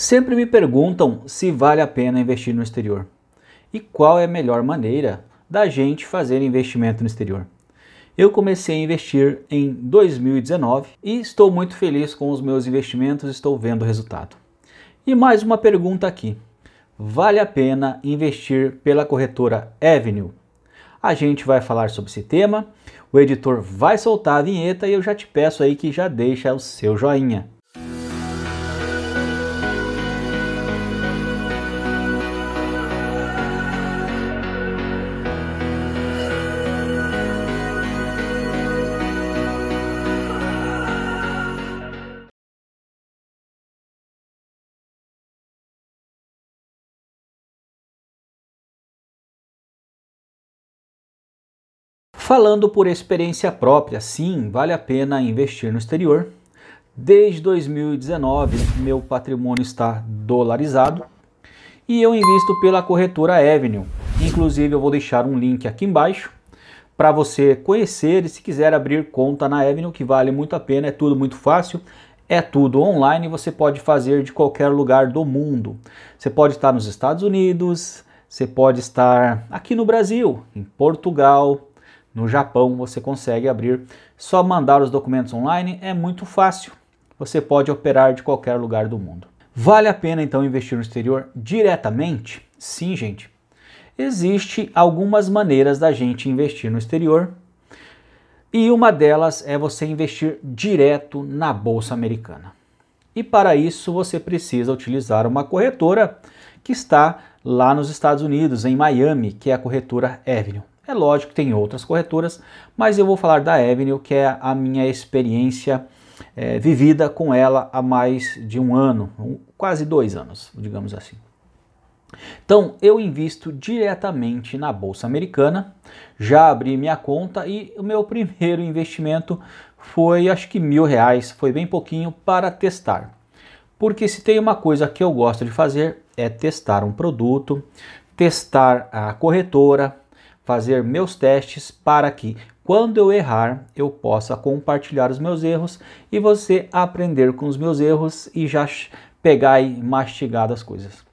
Sempre me perguntam se vale a pena investir no exterior e qual é a melhor maneira da gente fazer investimento no exterior. Eu comecei a investir em 2019 e estou muito feliz com os meus investimentos, estou vendo o resultado. E mais uma pergunta aqui: vale a pena investir pela corretora Avenue? A gente vai falar sobre esse tema, o editor vai soltar a vinheta e eu já te peço aí que já deixa o seu joinha. Falando por experiência própria, sim, vale a pena investir no exterior. Desde 2019, meu patrimônio está dolarizado e eu invisto pela corretora Avenue. Inclusive, eu vou deixar um link aqui embaixo para você conhecer e se quiser abrir conta na Avenue, que vale muito a pena, é tudo muito fácil, é tudo online, você pode fazer de qualquer lugar do mundo. Você pode estar nos Estados Unidos, você pode estar aqui no Brasil, em Portugal, no Japão você consegue abrir, só mandar os documentos online é muito fácil. Você pode operar de qualquer lugar do mundo. Vale a pena então investir no exterior diretamente? Sim, gente. Existem algumas maneiras da gente investir no exterior e uma delas é você investir direto na bolsa americana. E para isso você precisa utilizar uma corretora que está lá nos Estados Unidos, em Miami, que é a corretora Avenue. É lógico que tem outras corretoras, mas eu vou falar da Avenue, que é a minha experiência é, vivida com ela há mais de um ano, um, quase dois anos, digamos assim. Então, eu invisto diretamente na Bolsa Americana, já abri minha conta e o meu primeiro investimento foi, acho que mil reais, foi bem pouquinho para testar. Porque se tem uma coisa que eu gosto de fazer é testar um produto, testar a corretora, fazer meus testes para que, quando eu errar, eu possa compartilhar os meus erros e você aprender com os meus erros e já pegar e mastigar as coisas.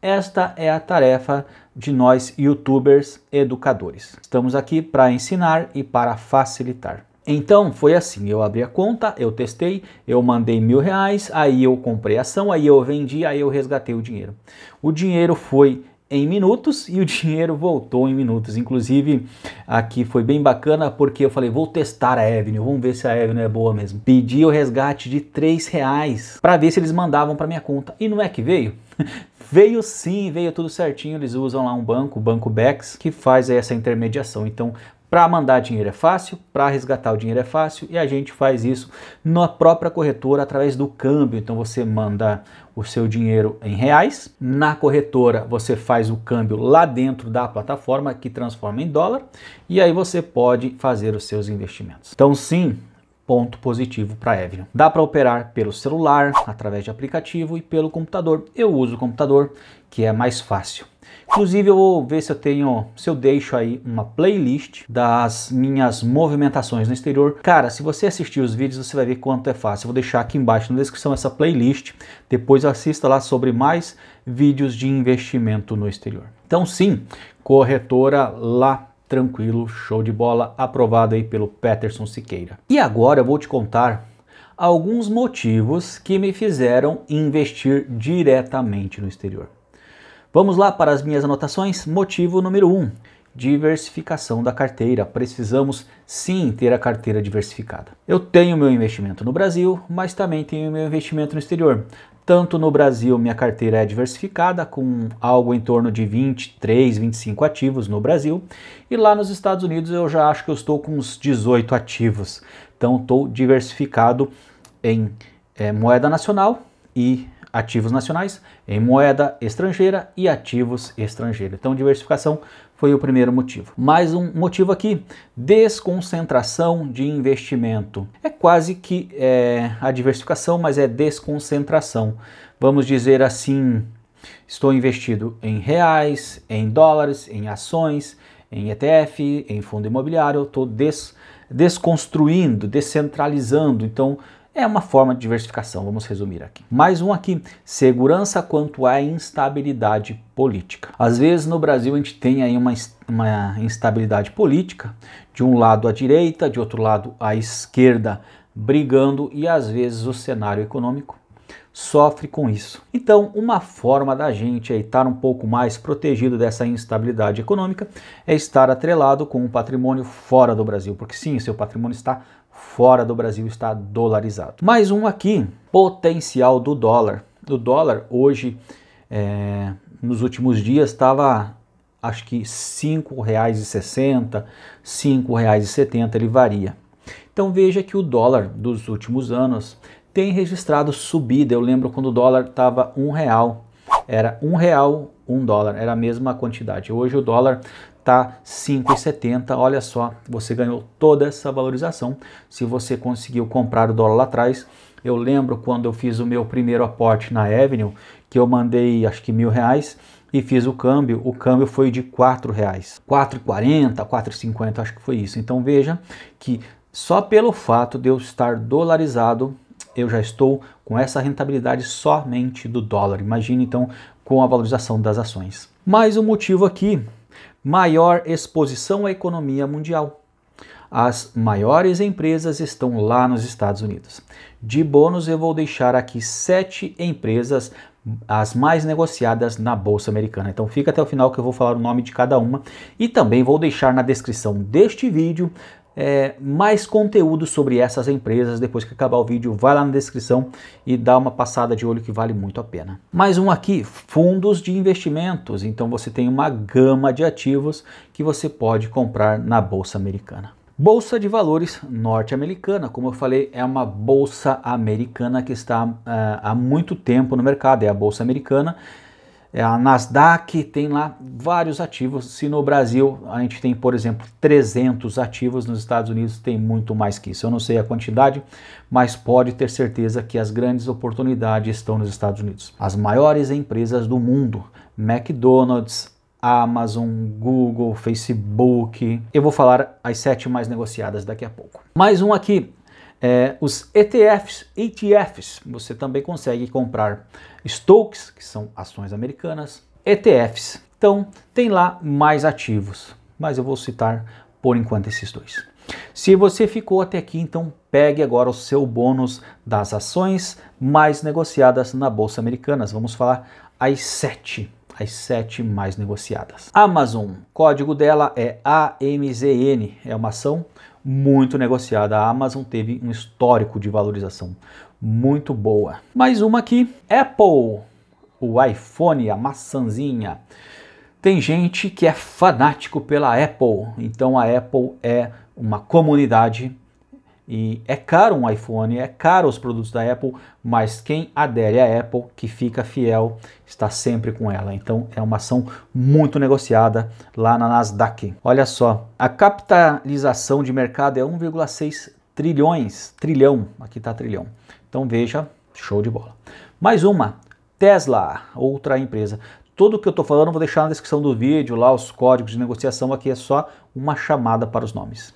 Esta é a tarefa de nós youtubers educadores. Estamos aqui para ensinar e para facilitar. Então foi assim, eu abri a conta, eu testei, eu mandei mil reais, aí eu comprei ação, aí eu vendi, aí eu resgatei o dinheiro. O dinheiro foi em minutos e o dinheiro voltou em minutos. Inclusive, aqui foi bem bacana porque eu falei, vou testar a Avenue, vamos ver se a Avenue é boa mesmo. Pedi o resgate de três reais para ver se eles mandavam para minha conta. E não é que veio? veio sim, veio tudo certinho. Eles usam lá um banco, o Banco Bex, que faz essa intermediação. Então, para mandar dinheiro é fácil, para resgatar o dinheiro é fácil e a gente faz isso na própria corretora através do câmbio. Então você manda o seu dinheiro em reais, na corretora você faz o câmbio lá dentro da plataforma que transforma em dólar e aí você pode fazer os seus investimentos. Então sim, ponto positivo para a Avion. Dá para operar pelo celular, através de aplicativo e pelo computador. Eu uso o computador, que é mais fácil. Inclusive eu vou ver se eu tenho, se eu deixo aí uma playlist das minhas movimentações no exterior. Cara, se você assistir os vídeos, você vai ver quanto é fácil. Eu vou deixar aqui embaixo na descrição essa playlist. Depois assista lá sobre mais vídeos de investimento no exterior. Então sim, corretora lá tranquilo, show de bola, aprovado aí pelo Peterson Siqueira. E agora eu vou te contar alguns motivos que me fizeram investir diretamente no exterior. Vamos lá para as minhas anotações. Motivo número 1: um, diversificação da carteira. Precisamos sim ter a carteira diversificada. Eu tenho meu investimento no Brasil, mas também tenho meu investimento no exterior. Tanto no Brasil, minha carteira é diversificada, com algo em torno de 23, 25 ativos no Brasil, e lá nos Estados Unidos eu já acho que eu estou com uns 18 ativos. Então, estou diversificado em é, moeda nacional e ativos nacionais, em moeda estrangeira e ativos estrangeiros. Então, diversificação foi o primeiro motivo. Mais um motivo aqui: desconcentração de investimento. É quase que é, a diversificação, mas é desconcentração. Vamos dizer assim: estou investido em reais, em dólares, em ações, em ETF, em fundo imobiliário, estou des desconstruindo, descentralizando. Então, é uma forma de diversificação, vamos resumir aqui. Mais um aqui, segurança quanto à instabilidade política. Às vezes no Brasil a gente tem aí uma, uma instabilidade política, de um lado a direita, de outro lado a esquerda brigando e às vezes o cenário econômico sofre com isso. Então, uma forma da gente estar um pouco mais protegido dessa instabilidade econômica é estar atrelado com um patrimônio fora do Brasil, porque sim, seu patrimônio está fora do Brasil está dolarizado. Mais um aqui, potencial do dólar. O dólar hoje, é, nos últimos dias, estava acho que R$ 5,60, R$ 5,70, ele varia. Então veja que o dólar dos últimos anos tem registrado subida. Eu lembro quando o dólar estava um real, era um real, um dólar, era a mesma quantidade. Hoje o dólar tá 5,70. Olha só, você ganhou toda essa valorização se você conseguiu comprar o dólar lá atrás. Eu lembro quando eu fiz o meu primeiro aporte na Avenue, que eu mandei acho que mil reais e fiz o câmbio, o câmbio foi de quatro reais. 4,40, 4,50, acho que foi isso. Então veja que só pelo fato de eu estar dolarizado, eu já estou com essa rentabilidade somente do dólar. Imagine então com a valorização das ações. Mais um motivo aqui maior exposição à economia mundial. As maiores empresas estão lá nos Estados Unidos. De bônus, eu vou deixar aqui sete empresas as mais negociadas na bolsa americana. Então fica até o final que eu vou falar o nome de cada uma e também vou deixar na descrição deste vídeo é, mais conteúdo sobre essas empresas. Depois que acabar o vídeo, vai lá na descrição e dá uma passada de olho que vale muito a pena. Mais um aqui, fundos de investimentos. Então você tem uma gama de ativos que você pode comprar na Bolsa Americana. Bolsa de Valores Norte-Americana, como eu falei, é uma bolsa americana que está uh, há muito tempo no mercado, é a bolsa americana é, a Nasdaq tem lá vários ativos. Se no Brasil a gente tem, por exemplo, 300 ativos, nos Estados Unidos tem muito mais que isso. Eu não sei a quantidade, mas pode ter certeza que as grandes oportunidades estão nos Estados Unidos. As maiores empresas do mundo, McDonald's, Amazon, Google, Facebook. Eu vou falar as sete mais negociadas daqui a pouco. Mais um aqui, é, os ETFs, ETFs, você também consegue comprar stocks, que são ações americanas, ETFs. Então, tem lá mais ativos, mas eu vou citar por enquanto esses dois. Se você ficou até aqui, então pegue agora o seu bônus das ações mais negociadas na bolsa americana. Vamos falar as sete, as sete mais negociadas. Amazon, código dela é AMZN, é uma ação muito negociada. A Amazon teve um histórico de valorização muito boa. Mais uma aqui, Apple, o iPhone, a maçãzinha. Tem gente que é fanático pela Apple, então a Apple é uma comunidade e é caro um iPhone, é caro os produtos da Apple, mas quem adere à Apple, que fica fiel, está sempre com ela. Então é uma ação muito negociada lá na Nasdaq. Olha só, a capitalização de mercado é 1,6 trilhões, trilhão, aqui está trilhão. Então veja, show de bola. Mais uma, Tesla, outra empresa. Tudo que eu estou falando vou deixar na descrição do vídeo, lá os códigos de negociação, aqui é só uma chamada para os nomes.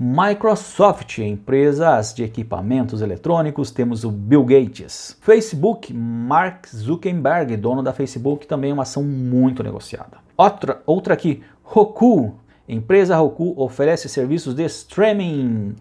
Microsoft, empresas de equipamentos eletrônicos, temos o Bill Gates. Facebook, Mark Zuckerberg, dono da Facebook, também é uma ação muito negociada. Outra, outra aqui, Roku. Empresa Roku oferece serviços de streaming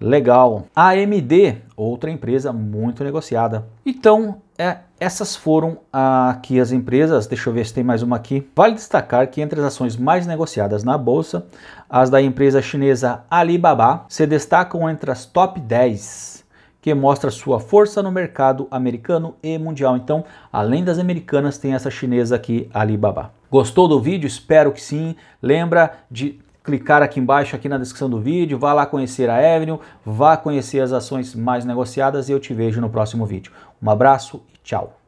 Legal. AMD, outra empresa muito negociada. Então, é, essas foram aqui as empresas. Deixa eu ver se tem mais uma aqui. Vale destacar que entre as ações mais negociadas na bolsa, as da empresa chinesa Alibaba se destacam entre as top 10 que mostra sua força no mercado americano e mundial. Então, além das americanas, tem essa chinesa aqui, Alibaba. Gostou do vídeo? Espero que sim. Lembra de clicar aqui embaixo, aqui na descrição do vídeo, vá lá conhecer a Avenue, vá conhecer as ações mais negociadas e eu te vejo no próximo vídeo. Um abraço e tchau!